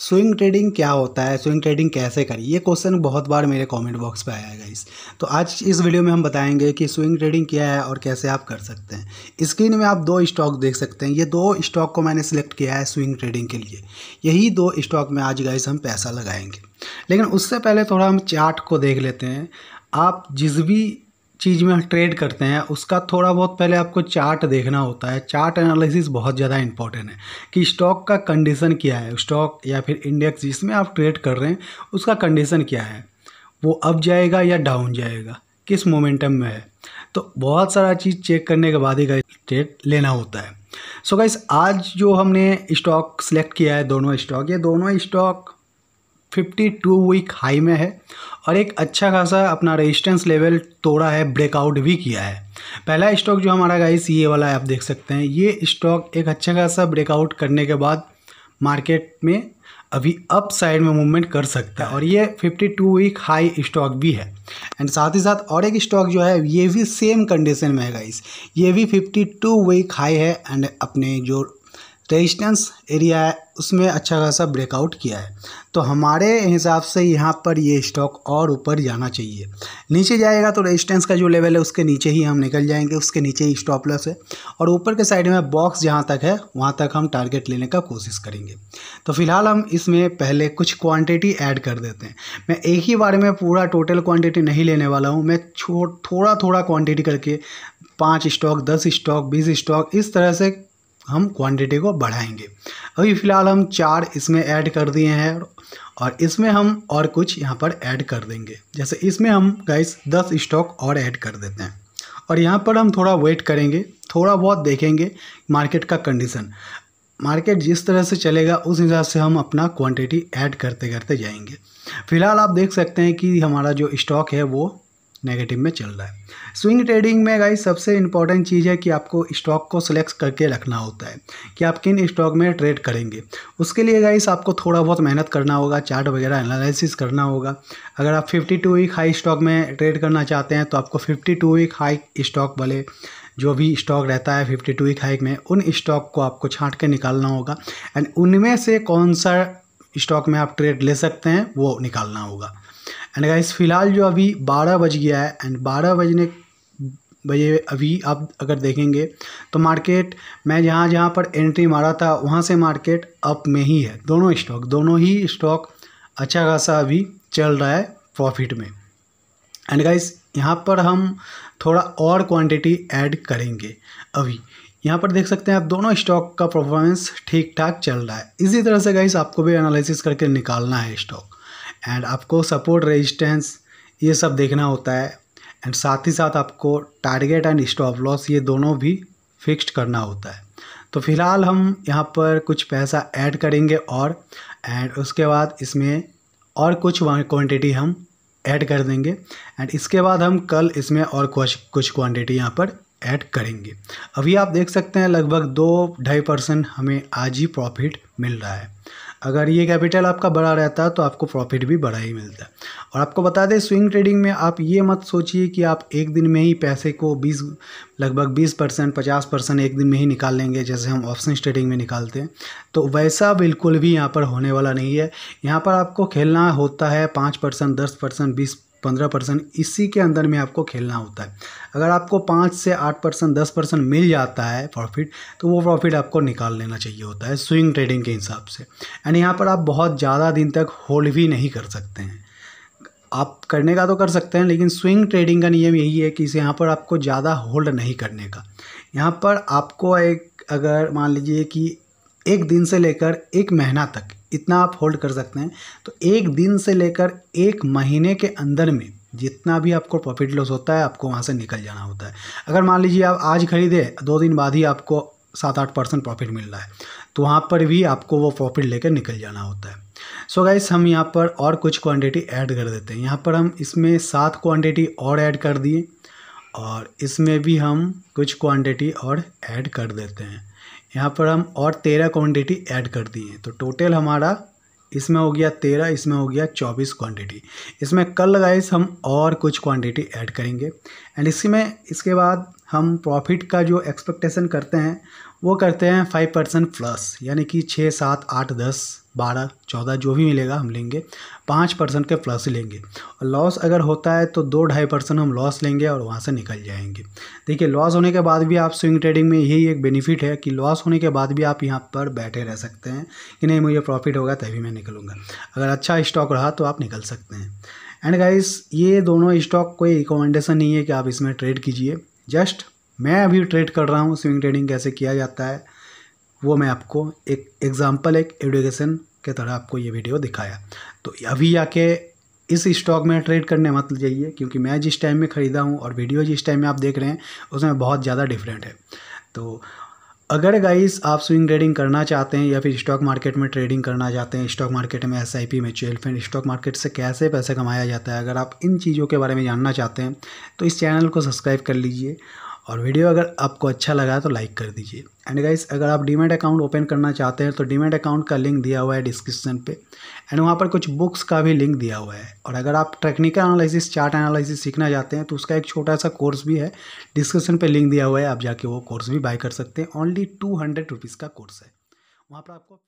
swing trading क्या होता है स्विंग ट्रेडिंग कैसे करी ये क्वेश्चन बहुत बार मेरे कमेंट बॉक्स पे आया है इस तो आज इस वीडियो में हम बताएंगे कि स्विंग ट्रेडिंग क्या है और कैसे आप कर सकते हैं स्क्रीन में आप दो स्टॉक देख सकते हैं ये दो स्टॉक को मैंने सिलेक्ट किया है स्विंग ट्रेडिंग के लिए यही दो स्टॉक में आज गाइस हम पैसा लगाएंगे लेकिन उससे पहले थोड़ा हम चार्ट को देख लेते हैं आप जिस भी चीज़ में ट्रेड करते हैं उसका थोड़ा बहुत पहले आपको चार्ट देखना होता है चार्ट एनालिसिस बहुत ज़्यादा इंपॉर्टेंट है कि स्टॉक का कंडीशन क्या है स्टॉक या फिर इंडेक्स जिसमें आप ट्रेड कर रहे हैं उसका कंडीशन क्या है वो अप जाएगा या डाउन जाएगा किस मोमेंटम में है तो बहुत सारा चीज़ चेक करने के बाद ही का ट्रेड लेना होता है सो so गाइस आज जो हमने स्टॉक सेलेक्ट किया है दोनों स्टॉक ये दोनों stock fifty two week high में है और एक अच्छा खासा अपना रेजिस्टेंस लेवल तोड़ा है ब्रेकआउट भी किया है पहला स्टॉक जो हमारा गाइस ये वाला है आप देख सकते हैं ये स्टॉक एक अच्छा खासा ब्रेकआउट करने के बाद मार्केट में अभी अप साइड में मूवमेंट कर सकता है और ये 52 वीक हाई स्टॉक भी है एंड साथ ही साथ और एक स्टॉक जो है ये भी सेम कंडीशन में है गाइस ये भी 52 वीक हाई है एंड अपने जो रेजिस्टेंस तो एरिया है उसमें अच्छा खासा ब्रेकआउट किया है तो हमारे हिसाब से यहाँ पर ये स्टॉक और ऊपर जाना चाहिए नीचे जाएगा तो रेजिस्टेंस का जो लेवल है उसके नीचे ही हम निकल जाएंगे उसके नीचे ही स्टॉप लॉस है और ऊपर के साइड में बॉक्स जहाँ तक है वहाँ तक हम टारगेट लेने का कोशिश करेंगे तो फिलहाल हम इसमें पहले कुछ क्वान्टिटी ऐड कर देते हैं मैं एक ही बारे में पूरा टोटल क्वान्टिटी नहीं लेने वाला हूँ मैं थोड़ा थोड़ा क्वान्टिटी करके पाँच स्टॉक दस स्टॉक बीस स्टॉक इस तरह से हम क्वांटिटी को बढ़ाएंगे अभी फ़िलहाल हम चार इसमें ऐड कर दिए हैं और इसमें हम और कुछ यहाँ पर ऐड कर देंगे जैसे इसमें हम गाइस दस स्टॉक और ऐड कर देते हैं और यहाँ पर हम थोड़ा वेट करेंगे थोड़ा बहुत देखेंगे मार्केट का कंडीशन मार्केट जिस तरह से चलेगा उस हिसाब से हम अपना क्वांटिटी ऐड करते करते जाएंगे फिलहाल आप देख सकते हैं कि हमारा जो स्टॉक है वो नेगेटिव में चल रहा है स्विंग ट्रेडिंग में गाइस सबसे इंपॉर्टेंट चीज़ है कि आपको स्टॉक को सिलेक्ट करके रखना होता है कि आप किन स्टॉक में ट्रेड करेंगे उसके लिए गाइस आपको थोड़ा बहुत मेहनत करना होगा चार्ट वगैरह एनालिसिस करना होगा अगर आप 52 टू वीक हाई स्टॉक में ट्रेड करना चाहते हैं तो आपको 52 टू वीक हाई स्टॉक वाले जो भी स्टॉक रहता है फिफ्टी टू वीक हाइक में उन स्टॉक को आपको छाँट के निकालना होगा एंड उनमें से कौन सा स्टॉक में आप ट्रेड ले सकते हैं वो निकालना होगा एंड गाइस फ़िलहाल जो अभी बारह बज गया है एंड बारह बजने बजे अभी आप अगर देखेंगे तो मार्केट मैं जहाँ जहाँ पर एंट्री मारा था वहाँ से मार्केट अप में ही है दोनों स्टॉक दोनों ही स्टॉक अच्छा खासा अभी चल रहा है प्रॉफिट में एंड गाइस यहाँ पर हम थोड़ा और क्वांटिटी ऐड करेंगे अभी यहाँ पर देख सकते हैं आप दोनों स्टॉक का परफॉर्मेंस ठीक ठाक चल रहा है इसी तरह से गाइस आपको भी एनालिसिस करके निकालना है स्टॉक एंड आपको सपोर्ट रेजिस्टेंस ये सब देखना होता है एंड साथ ही साथ आपको टारगेट एंड स्टॉप लॉस ये दोनों भी फिक्स्ड करना होता है तो फिलहाल हम यहाँ पर कुछ पैसा ऐड करेंगे और एंड उसके बाद इसमें और कुछ क्वांटिटी हम ऐड कर देंगे एंड इसके बाद हम कल इसमें और कुछ कुछ क्वांटिटी यहाँ पर ऐड करेंगे अभी आप देख सकते हैं लगभग दो ढाई परसेंट हमें आज ही प्रॉफिट मिल रहा है अगर ये कैपिटल आपका बड़ा रहता है तो आपको प्रॉफिट भी बड़ा ही मिलता है और आपको बता दें स्विंग ट्रेडिंग में आप ये मत सोचिए कि आप एक दिन में ही पैसे को 20 लगभग 20 परसेंट पचास परसेंट एक दिन में ही निकाल लेंगे जैसे हम ऑप्शन ट्रेडिंग में निकालते हैं तो वैसा बिल्कुल भी यहाँ पर होने वाला नहीं है यहाँ पर आपको खेलना होता है पाँच परसेंट दस परसेंट बीस पंद्रह परसेंट इसी के अंदर में आपको खेलना होता है अगर आपको पाँच से आठ परसेंट दस परसेंट मिल जाता है प्रॉफिट तो वो प्रॉफिट आपको निकाल लेना चाहिए होता है स्विंग ट्रेडिंग के हिसाब से एंड यहाँ पर आप बहुत ज़्यादा दिन तक होल्ड भी नहीं कर सकते हैं आप करने का तो कर सकते हैं लेकिन स्विंग ट्रेडिंग का नियम यही है कि इसे यहाँ पर आपको ज़्यादा होल्ड नहीं करने का यहाँ पर आपको एक अगर मान लीजिए कि एक दिन से लेकर एक महीना तक इतना आप होल्ड कर सकते हैं तो एक दिन से लेकर एक महीने के अंदर में जितना भी आपको प्रॉफिट लॉस होता है आपको वहाँ से निकल जाना होता है अगर मान लीजिए आप आज खरीदे दो दिन बाद ही आपको सात आठ परसेंट प्रॉफिट मिल रहा है तो वहाँ पर भी आपको वो प्रॉफिट लेकर निकल जाना होता है सो so गाइस हम यहाँ पर और कुछ क्वांटिटी ऐड कर देते हैं यहाँ पर हम इसमें सात क्वांटिटी और ऐड कर दिए और इसमें भी हम कुछ क्वांटिटी और ऐड कर देते हैं यहाँ पर हम और तेरह क्वांटिटी ऐड कर दिए तो टोटल हमारा इसमें हो गया तेरह इसमें हो गया चौबीस क्वांटिटी इसमें कल गाइस हम और कुछ क्वांटिटी ऐड करेंगे एंड इसी में इसके बाद हम प्रॉफिट का जो एक्सपेक्टेशन करते हैं वो करते हैं फाइव परसेंट प्लस यानी कि छः सात आठ दस बारह चौदह जो भी मिलेगा हम लेंगे पाँच परसेंट के प्लस लेंगे और लॉस अगर होता है तो दो ढाई परसेंट हम लॉस लेंगे और वहाँ से निकल जाएंगे देखिए लॉस होने के बाद भी आप स्विंग ट्रेडिंग में यही एक बेनिफिट है कि लॉस होने के बाद भी आप यहाँ पर बैठे रह सकते हैं कि नहीं मुझे प्रॉफिट होगा तभी मैं निकलूँगा अगर अच्छा स्टॉक रहा तो आप निकल सकते हैं एंड गाइस ये दोनों स्टॉक कोई रिकमेंडेशन नहीं है कि आप इसमें ट्रेड कीजिए जस्ट मैं अभी ट्रेड कर रहा हूँ स्विंग ट्रेडिंग कैसे किया जाता है वो मैं आपको एक एग्ज़ाम्पल एक एडुकेशन के तरह आपको ये वीडियो दिखाया तो अभी आके इस स्टॉक में ट्रेड करने मत जाइए क्योंकि मैं जिस टाइम में ख़रीदा हूँ और वीडियो जिस टाइम में आप देख रहे हैं उसमें बहुत ज़्यादा डिफरेंट है तो अगर गाइस आप स्विंग ट्रेडिंग करना चाहते हैं या फिर स्टॉक मार्केट में ट्रेडिंग करना चाहते हैं स्टॉक मार्केट में S I P mutual fund stock market से कैसे पैसे कमाया जाता है अगर आप इन चीज़ों के बारे में जानना चाहते हैं तो इस चैनल को सब्सक्राइब कर लीजिए और वीडियो अगर आपको अच्छा लगा तो लाइक कर दीजिए एंड गाइस अगर आप डीमेट अकाउंट ओपन करना चाहते हैं तो डीमेट अकाउंट का लिंक दिया हुआ है डिस्क्रिप्शन पे एंड वहाँ पर कुछ बुक्स का भी लिंक दिया हुआ है और अगर आप टेक्निकल एनालिसिस चार्ट एनालिसिस सीखना चाहते हैं तो उसका एक छोटा सा कोर्स भी है डिस्क्रिप्शन पर लिंक दिया हुआ है आप जाके वो कोर्स भी बाय कर सकते हैं ओनली टू हंड्रेड रुपीज़ का कोर्स है वहाँ पर आपको